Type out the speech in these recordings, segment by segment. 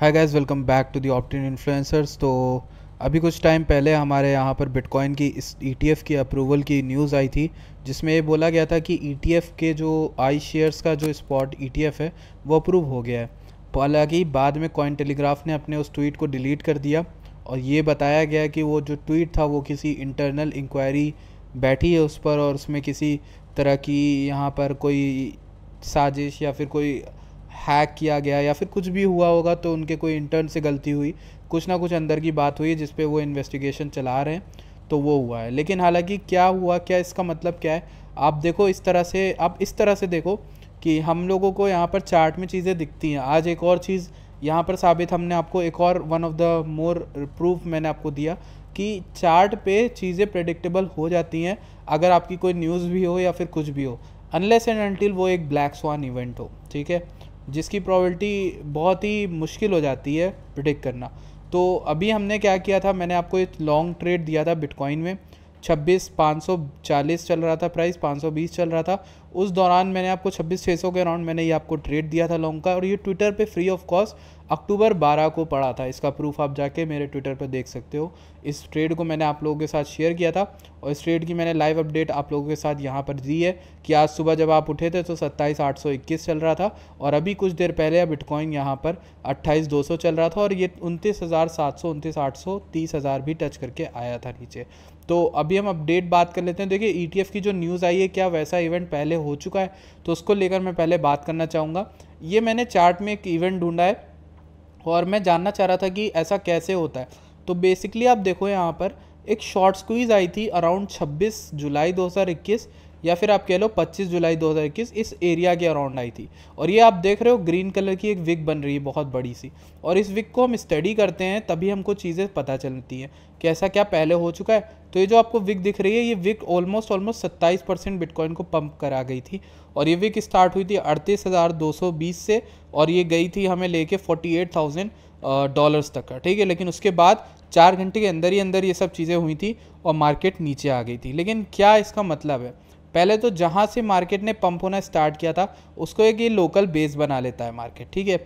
hi guys welcome back to the optin influencers तो अभी कुछ टाइम पहले हमारे यहाँ पर बिटकॉइन की इस ई e की अप्रूवल की न्यूज़ आई थी जिसमें ये बोला गया था कि ई e के जो आई शेयर्स का जो स्पॉट ई e है वो अप्रूव हो गया है हालांकि बाद में कॉइन टेलीग्राफ ने अपने उस ट्वीट को डिलीट कर दिया और ये बताया गया कि वो जो ट्वीट था वो किसी इंटरनल इंक्वायरी बैठी है उस पर और उसमें किसी तरह की यहाँ पर कोई साजिश या फिर कोई हैक किया गया या फिर कुछ भी हुआ होगा तो उनके कोई इंटर्न से गलती हुई कुछ ना कुछ अंदर की बात हुई जिस पे वो इन्वेस्टिगेशन चला रहे हैं तो वो हुआ है लेकिन हालांकि क्या हुआ क्या इसका मतलब क्या है आप देखो इस तरह से आप इस तरह से देखो कि हम लोगों को यहाँ पर चार्ट में चीज़ें दिखती हैं आज एक और चीज़ यहाँ पर साबित हमने आपको एक और one of the more proof मैंने आपको दिया कि चार्ट पे चीज़ें प्रडिक्टेबल हो जाती हैं अगर आपकी कोई न्यूज़ भी हो या फिर कुछ भी हो अनलेस एंड अनटिल वो एक ब्लैक स्वान इवेंट हो ठीक है जिसकी प्रोबेबिलिटी बहुत ही मुश्किल हो जाती है प्रिडिक्ट करना तो अभी हमने क्या किया था मैंने आपको एक लॉन्ग ट्रेड दिया था बिटकॉइन में छब्बीस पाँच सौ चालीस चल रहा था प्राइस पाँच सौ बीस चल रहा था उस दौरान मैंने आपको छब्बीस छः सौ के अराउंड मैंने ये आपको ट्रेड दिया था लॉन्ग का और ये ट्विटर पे फ्री ऑफ कॉस्ट अक्टूबर 12 को पड़ा था इसका प्रूफ आप जाके मेरे ट्विटर पर देख सकते हो इस ट्रेड को मैंने आप लोगों के साथ शेयर किया था और इस ट्रेड की मैंने लाइव अपडेट आप लोगों के साथ यहाँ पर दी है कि आज सुबह जब आप उठे थे तो सत्ताईस आठ सौ इक्कीस चल रहा था और अभी कुछ देर पहले अब बिटकॉइन यहाँ पर अट्ठाईस दो सौ चल रहा था और ये उनतीस हज़ार सात सौ उनतीस आठ सौ तीस हज़ार भी टच करके आया था नीचे तो अभी हम अपडेट बात कर लेते हैं देखिए ई e की जो न्यूज़ आई है क्या वैसा इवेंट पहले हो चुका है तो उसको लेकर मैं पहले बात करना चाहूँगा ये मैंने चार्ट में एक इवेंट ढूंढा है और मैं जानना चाह रहा था कि ऐसा कैसे होता है तो बेसिकली आप देखो यहाँ पर एक शॉर्ट स्क्वीज़ आई थी अराउंड 26 जुलाई या फिर आप कह लो 25 जुलाई 2021 इस एरिया के अराउंड आई थी और ये आप देख रहे हो ग्रीन कलर की एक विक बन रही है बहुत बड़ी सी और इस विक को हम स्टडी करते हैं तभी हमको चीज़ें पता चलती हैं कि ऐसा क्या पहले हो चुका है तो ये जो आपको विक दिख रही है ये विक ऑलमोस्ट ऑलमोस्ट सत्ताईस परसेंट बिटकॉइन को पंप करा गई थी और ये विक स्टार्ट हुई थी अड़तीस हज़ार दो सौ बीस से और ये गई थी हमें लेके फोर्टी एट थाउजेंड डॉलर्स तक का ठीक है लेकिन उसके बाद चार घंटे के अंदर ही अंदर ये सब चीज़ें हुई थी और मार्केट नीचे आ गई थी लेकिन क्या इसका मतलब है पहले तो जहाँ से मार्केट ने पंप होना स्टार्ट किया था उसको एक ये लोकल बेस बना लेता है मार्केट ठीक है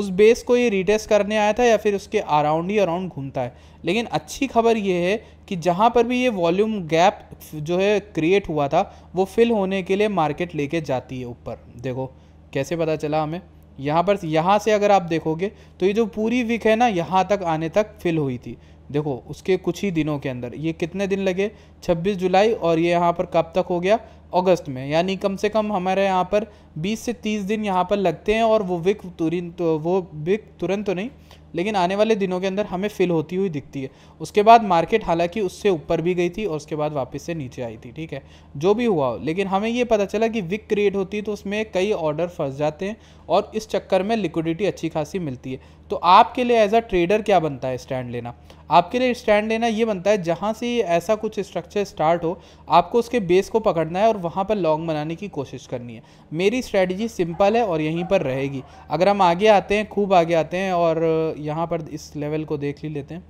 उस बेस को ये रिटेस्ट करने आया था या फिर उसके अराउंड ही अराउंड घूमता है लेकिन अच्छी खबर ये है कि जहाँ पर भी ये वॉल्यूम गैप जो है क्रिएट हुआ था वो फिल होने के लिए मार्केट लेके जाती है ऊपर देखो कैसे पता चला हमें यहाँ पर यहाँ से अगर आप देखोगे तो ये जो पूरी वीक है ना यहाँ तक आने तक फिल हुई थी देखो उसके कुछ ही दिनों के अंदर ये कितने दिन लगे 26 जुलाई और ये यहाँ पर कब तक हो गया अगस्त में यानी कम से कम हमारे यहाँ पर 20 से 30 दिन यहाँ पर लगते हैं और वो विक तुरंत तो, वो विक तुरंत तो नहीं लेकिन आने वाले दिनों के अंदर हमें फिल होती हुई दिखती है उसके बाद मार्केट हालांकि उससे ऊपर भी गई थी और उसके बाद वापस से नीचे आई थी ठीक है जो भी हुआ हो लेकिन हमें ये पता चला कि विक क्रिएट होती है तो उसमें कई ऑर्डर फंस जाते हैं और इस चक्कर में लिक्विडिटी अच्छी खासी मिलती है तो आपके लिए एज अ ट्रेडर क्या बनता है स्टैंड लेना आपके लिए स्टैंड लेना ये बनता है जहाँ से ऐसा कुछ स्ट्रक्चर स्टार्ट हो आपको उसके बेस को पकड़ना है और वहाँ पर लॉन्ग बनाने की कोशिश करनी है मेरी स्ट्रैटेजी सिंपल है और यहीं पर रहेगी अगर हम आगे आते हैं खूब आगे आते हैं और यहाँ पर इस लेवल को देख ही लेते हैं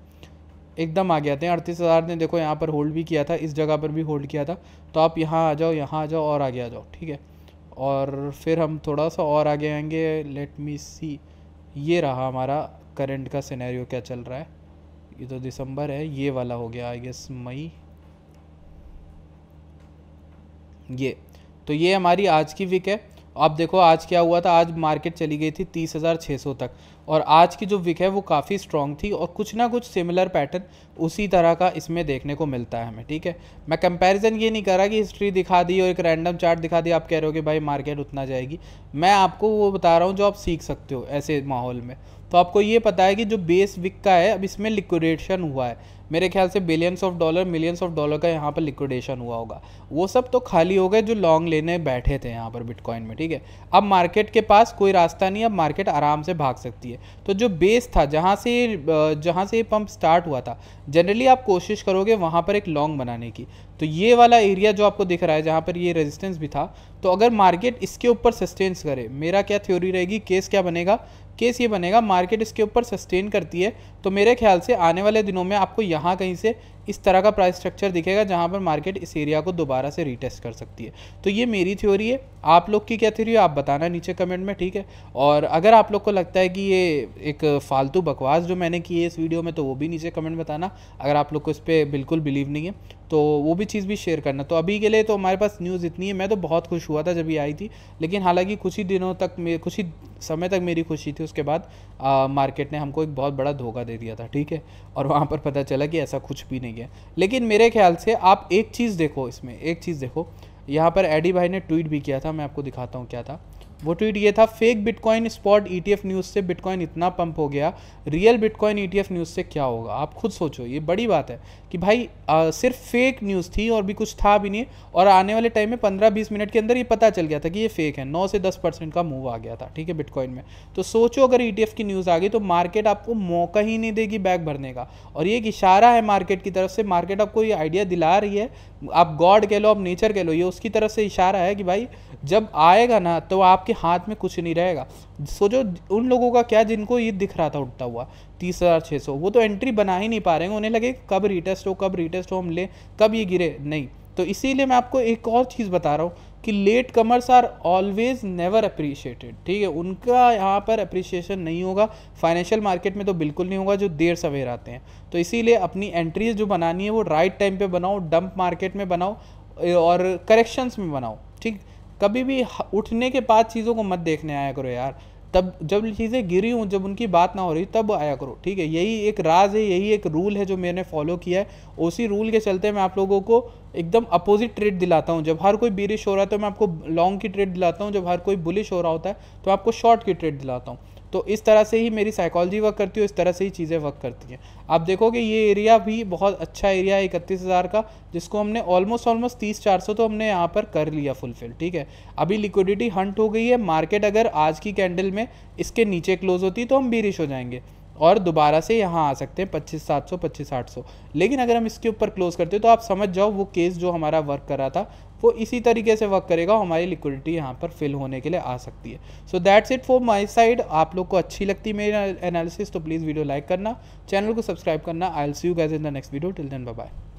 एकदम आगे आते हैं अड़तीस हज़ार ने देखो यहाँ पर होल्ड भी किया था इस जगह पर भी होल्ड किया था तो आप यहाँ आ जाओ यहाँ आ जाओ और आगे आ जाओ ठीक है और फिर हम थोड़ा सा और आगे आएंगे लेट मी सी ये रहा हमारा करंट का सिनेरियो क्या चल रहा है ये तो दिसंबर है ये वाला हो गया आई गेस मई ये तो ये हमारी आज की विक है अब देखो आज क्या हुआ था आज मार्केट चली गई थी तीस हज़ार छः सौ तक और आज की जो विक है वो काफ़ी स्ट्रॉन्ग थी और कुछ ना कुछ सिमिलर पैटर्न उसी तरह का इसमें देखने को मिलता है हमें ठीक है मैं कंपैरिजन ये नहीं कर रहा कि हिस्ट्री दिखा दी और एक रैंडम चार्ट दिखा दी आप कह रहे हो कि भाई मार्केट उतना जाएगी मैं आपको वो बता रहा हूँ जो आप सीख सकते हो ऐसे माहौल में तो आपको ये पता है कि जो बेस विक का है अब इसमें लिक्विडेशन हुआ है मेरे ख्याल से billions of dollar millions of dollar का यहाँ पर लिक्विडेशन हुआ होगा वो सब तो खाली हो गए जो लॉन्ग लेने बैठे थे यहाँ पर बिटकॉइन में ठीक है अब मार्केट के पास कोई रास्ता नहीं अब मार्केट आराम से भाग सकती है तो जो बेस था जहाँ से जहाँ से ये पंप स्टार्ट हुआ था जनरली आप कोशिश करोगे वहाँ पर एक लॉन्ग बनाने की तो ये वाला एरिया जो आपको दिख रहा है जहाँ पर ये रेजिस्टेंस भी था तो अगर मार्केट इसके ऊपर सस्टेंस करे मेरा क्या थ्योरी रहेगी केस क्या बनेगा केस ये बनेगा मार्केट इसके ऊपर सस्टेन करती है तो मेरे ख्याल से आने वाले दिनों में आपको यहाँ यहाँ कहीं से इस तरह का प्राइस स्ट्रक्चर दिखेगा जहाँ पर मार्केट इस एरिया को दोबारा से रीटेस्ट कर सकती है तो ये मेरी थ्योरी है आप लोग की क्या थ्योरी है आप बताना नीचे कमेंट में ठीक है और अगर आप लोग को लगता है कि ये एक फालतू बकवास जो मैंने की है इस वीडियो में तो वो भी नीचे कमेंट बताना अगर आप लोग को इस पर बिल्कुल बिलीव नहीं है तो वो भी चीज़ भी शेयर करना तो अभी के लिए तो हमारे पास न्यूज़ इतनी है मैं तो बहुत खुश हुआ था जब ये आई थी लेकिन हालांकि कुछ ही दिनों तक कुछ ही समय तक मेरी खुशी थी उसके बाद मार्केट ने हमको एक बहुत बड़ा धोखा दे दिया था ठीक है और वहाँ पर पता चला कि ऐसा कुछ भी नहीं नहीं है लेकिन मेरे ख्याल से आप एक चीज़ देखो इसमें एक चीज़ देखो यहाँ पर एडी भाई ने ट्वीट भी किया था मैं आपको दिखाता हूँ क्या था वो ट्वीट ये था fake bitcoin spot ETF e news से बिटकॉइन इतना पंप हो गया real bitcoin ETF e news से क्या होगा आप खुद सोचो ये बड़ी बात है कि भाई आ, सिर्फ फेक न्यूज़ थी और भी कुछ था भी नहीं और आने वाले टाइम में पंद्रह बीस मिनट के अंदर ये पता चल गया था कि ये फेक है नौ से दस परसेंट का मूव आ गया था ठीक है बिटकॉइन में तो सोचो अगर ई e की न्यूज़ आ गई तो मार्केट आपको मौका ही नहीं देगी बैग भरने का और ये एक इशारा है मार्केट की तरफ से मार्केट आपको ये आइडिया दिला रही है आप गॉड कह लो आप नेचर कह लो ये उसकी तरफ से इशारा है कि भाई जब आएगा ना तो आपके हाथ में कुछ नहीं रहेगा सोचो उन लोगों का क्या जिनको ये दिख रहा था उठता हुआ तीस हज़ार छः सौ वो तो एंट्री बना ही नहीं पा रहे हैं उन्हें लगे कब रिटेस्ट हो कब रिटेस्ट हो हम लें कब ये गिरे नहीं तो इसीलिए मैं आपको एक और चीज़ बता रहा हूँ कि latecomers are always never appreciated ठीक है उनका यहाँ पर अप्रिशिएशन नहीं होगा फाइनेंशियल मार्केट में तो बिल्कुल नहीं होगा जो देर सवेर आते हैं तो इसीलिए अपनी एंट्रीज जो बनानी है वो राइट टाइम पे बनाओ डंप मार्केट में बनाओ और करेक्शंस में बनाओ ठीक कभी भी उठने के बाद चीज़ों को मत देखने आया करो यार तब जब चीज़ें गिरी हूँ जब उनकी बात ना हो रही तब आया करो ठीक है यही एक राज है यही एक रूल है जो मैंने फॉलो किया है उसी रूल के चलते मैं आप लोगों को एकदम अपोजिट ट्रेड दिलाता हूँ जब हर कोई बिरिश हो रहा है तो मैं आपको लॉन्ग की ट्रेड दिलाता हूँ जब हर कोई बुलिश हो रहा होता है तो आपको शॉर्ट की ट्रेड दिलाता हूँ तो इस तरह से ही मेरी साइकोलॉजी वर्क करती है इस तरह से ही चीज़ें वर्क करती हैं आप देखोगे ये एरिया भी बहुत अच्छा एरिया है इकतीस हज़ार का जिसको हमने ऑलमोस्ट ऑलमोस्ट तीस चार सौ तो हमने यहाँ पर कर लिया फुलफिल ठीक है अभी लिक्विडिटी हंट हो गई है मार्केट अगर आज की कैंडल में इसके नीचे क्लोज होती तो हम बीरिश हो जाएंगे और दोबारा से यहाँ आ सकते हैं पच्चीस सात सौ पच्चीस आठ सौ लेकिन अगर हम इसके ऊपर क्लोज करते हैं तो आप समझ जाओ वो केस जो हमारा वर्क कर रहा था वो इसी तरीके से वर्क करेगा हमारी लिक्विडिटी यहाँ पर फिल होने के लिए आ सकती है so that's it for my side आप लोग को अच्छी लगती है मेरी एनालिसिस तो प्लीज़ वीडियो लाइक करना चैनल को सब्सक्राइब करना I'll see you guys in the next video till then bye